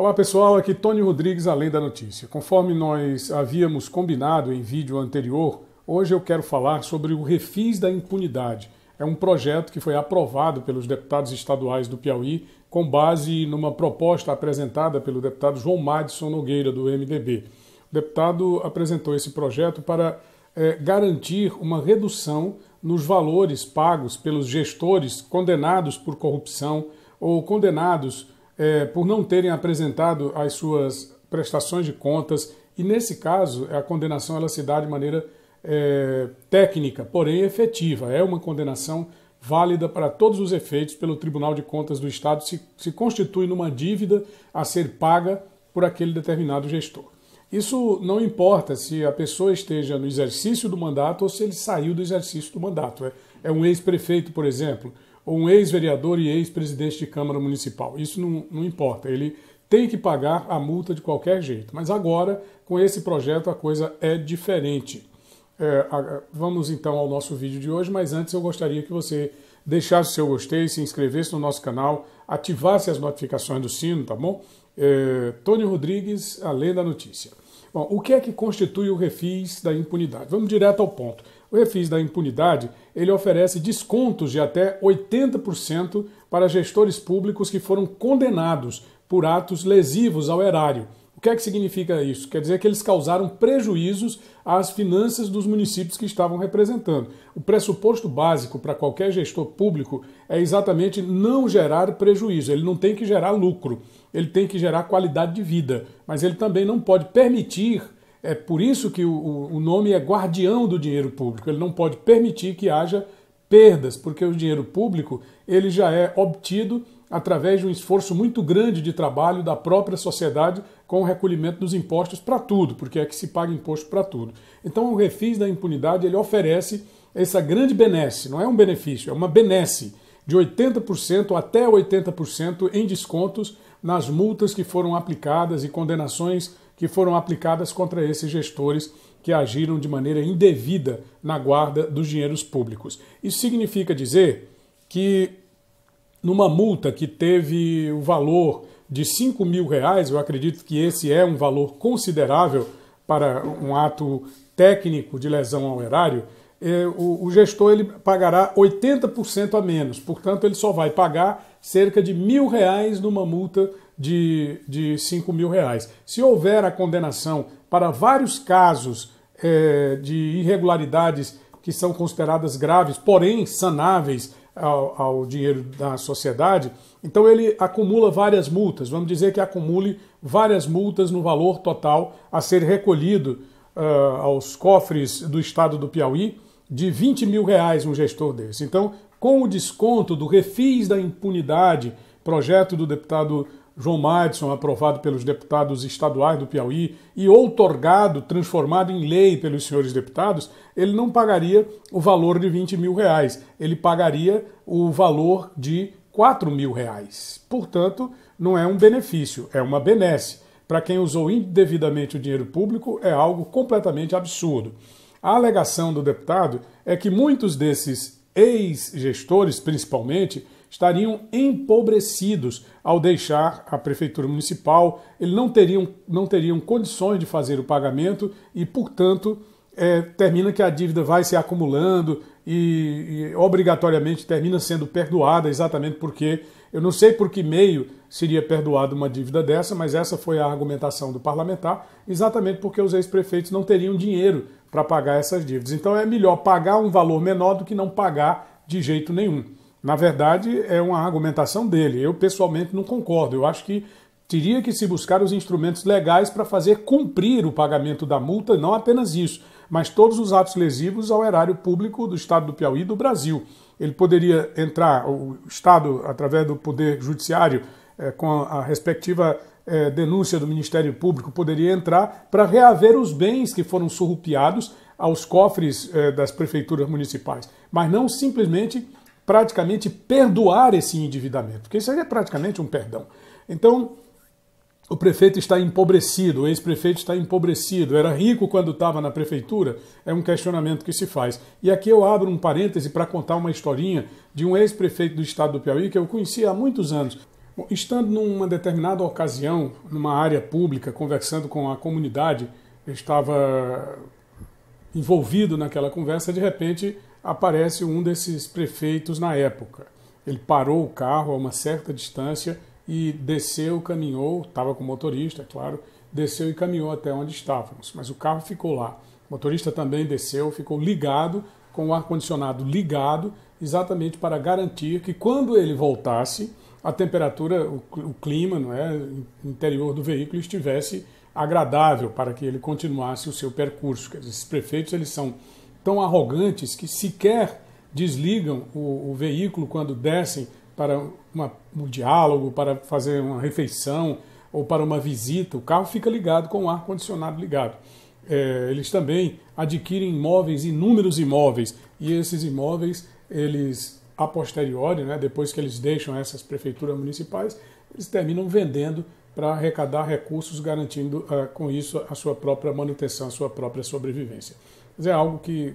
Olá pessoal, aqui Tony Rodrigues, Além da Notícia. Conforme nós havíamos combinado em vídeo anterior, hoje eu quero falar sobre o Refis da Impunidade. É um projeto que foi aprovado pelos deputados estaduais do Piauí com base numa proposta apresentada pelo deputado João Madison Nogueira, do MDB. O deputado apresentou esse projeto para é, garantir uma redução nos valores pagos pelos gestores condenados por corrupção ou condenados é, por não terem apresentado as suas prestações de contas e nesse caso a condenação ela se dá de maneira é, técnica, porém efetiva. É uma condenação válida para todos os efeitos pelo Tribunal de Contas do Estado se, se constitui numa dívida a ser paga por aquele determinado gestor. Isso não importa se a pessoa esteja no exercício do mandato ou se ele saiu do exercício do mandato. É, é um ex-prefeito, por exemplo, um ex-vereador e ex-presidente de Câmara Municipal. Isso não, não importa. Ele tem que pagar a multa de qualquer jeito. Mas agora, com esse projeto, a coisa é diferente. É, vamos então ao nosso vídeo de hoje, mas antes eu gostaria que você deixasse o seu gostei, se inscrevesse no nosso canal, ativasse as notificações do sino, tá bom? É, Tony Rodrigues, além da notícia. Bom, o que é que constitui o refis da impunidade? Vamos direto ao ponto. O refis da impunidade, ele oferece descontos de até 80% para gestores públicos que foram condenados por atos lesivos ao erário o que é que significa isso? Quer dizer que eles causaram prejuízos às finanças dos municípios que estavam representando. O pressuposto básico para qualquer gestor público é exatamente não gerar prejuízo. Ele não tem que gerar lucro, ele tem que gerar qualidade de vida, mas ele também não pode permitir. É por isso que o, o nome é guardião do dinheiro público. Ele não pode permitir que haja perdas, porque o dinheiro público ele já é obtido através de um esforço muito grande de trabalho da própria sociedade com o recolhimento dos impostos para tudo, porque é que se paga imposto para tudo. Então o refis da impunidade ele oferece essa grande benesse, não é um benefício, é uma benesse de 80% até 80% em descontos nas multas que foram aplicadas e condenações que foram aplicadas contra esses gestores que agiram de maneira indevida na guarda dos dinheiros públicos. Isso significa dizer que numa multa que teve o valor de 5 mil reais, eu acredito que esse é um valor considerável para um ato técnico de lesão ao erário, é, o gestor ele pagará 80% a menos, portanto ele só vai pagar cerca de mil reais numa multa de, de 5 mil reais. Se houver a condenação para vários casos é, de irregularidades que são consideradas graves, porém sanáveis, ao, ao dinheiro da sociedade, então ele acumula várias multas. Vamos dizer que acumule várias multas no valor total a ser recolhido uh, aos cofres do estado do Piauí de 20 mil reais um gestor desse. Então, com o desconto do refis da impunidade, projeto do deputado João Madison, aprovado pelos deputados estaduais do Piauí e outorgado, transformado em lei pelos senhores deputados, ele não pagaria o valor de 20 mil reais, ele pagaria o valor de 4 mil reais. Portanto, não é um benefício, é uma benesse. Para quem usou indevidamente o dinheiro público, é algo completamente absurdo. A alegação do deputado é que muitos desses ex-gestores, principalmente, estariam empobrecidos ao deixar a prefeitura municipal, eles não teriam, não teriam condições de fazer o pagamento e, portanto, é, termina que a dívida vai se acumulando e, e obrigatoriamente termina sendo perdoada, exatamente porque eu não sei por que meio seria perdoada uma dívida dessa, mas essa foi a argumentação do parlamentar, exatamente porque os ex-prefeitos não teriam dinheiro para pagar essas dívidas. Então é melhor pagar um valor menor do que não pagar de jeito nenhum. Na verdade, é uma argumentação dele. Eu pessoalmente não concordo. Eu acho que teria que se buscar os instrumentos legais para fazer cumprir o pagamento da multa, não apenas isso, mas todos os atos lesivos ao erário público do Estado do Piauí e do Brasil. Ele poderia entrar, o Estado, através do Poder Judiciário, é, com a respectiva é, denúncia do Ministério Público, poderia entrar para reaver os bens que foram surrupiados aos cofres é, das prefeituras municipais, mas não simplesmente praticamente perdoar esse endividamento, porque isso aí é praticamente um perdão. Então, o prefeito está empobrecido, o ex-prefeito está empobrecido, era rico quando estava na prefeitura, é um questionamento que se faz. E aqui eu abro um parêntese para contar uma historinha de um ex-prefeito do estado do Piauí que eu conhecia há muitos anos. Estando numa determinada ocasião, numa área pública, conversando com a comunidade, eu estava envolvido naquela conversa, de repente aparece um desses prefeitos na época. Ele parou o carro a uma certa distância e desceu, caminhou, estava com o motorista, é claro, desceu e caminhou até onde estávamos, mas o carro ficou lá. O motorista também desceu, ficou ligado, com o ar-condicionado ligado, exatamente para garantir que quando ele voltasse, a temperatura, o clima, no é, interior do veículo estivesse agradável para que ele continuasse o seu percurso. Dizer, esses prefeitos eles são tão arrogantes que sequer desligam o, o veículo quando descem para uma, um diálogo, para fazer uma refeição ou para uma visita. O carro fica ligado com o ar-condicionado ligado. É, eles também adquirem imóveis, inúmeros imóveis, e esses imóveis, eles a posteriori, né, depois que eles deixam essas prefeituras municipais, eles terminam vendendo para arrecadar recursos, garantindo uh, com isso a sua própria manutenção, a sua própria sobrevivência. Mas é algo que,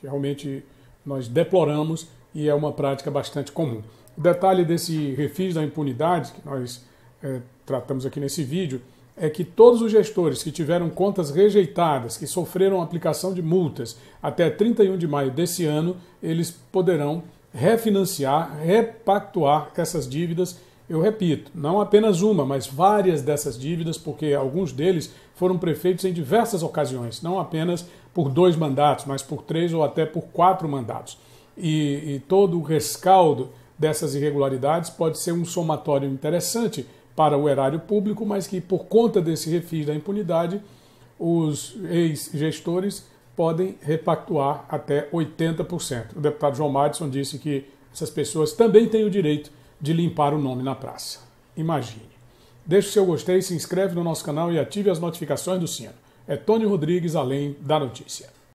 que realmente nós deploramos e é uma prática bastante comum. O detalhe desse refis da impunidade que nós é, tratamos aqui nesse vídeo é que todos os gestores que tiveram contas rejeitadas, que sofreram aplicação de multas até 31 de maio desse ano, eles poderão refinanciar, repactuar essas dívidas. Eu repito, não apenas uma, mas várias dessas dívidas, porque alguns deles foram prefeitos em diversas ocasiões, não apenas por dois mandatos, mas por três ou até por quatro mandatos. E, e todo o rescaldo dessas irregularidades pode ser um somatório interessante para o erário público, mas que, por conta desse refis da impunidade, os ex-gestores podem repactuar até 80%. O deputado João Madison disse que essas pessoas também têm o direito de limpar o nome na praça. Imagine. Deixe o seu gostei, se inscreve no nosso canal e ative as notificações do sino é Tony Rodrigues, além da notícia.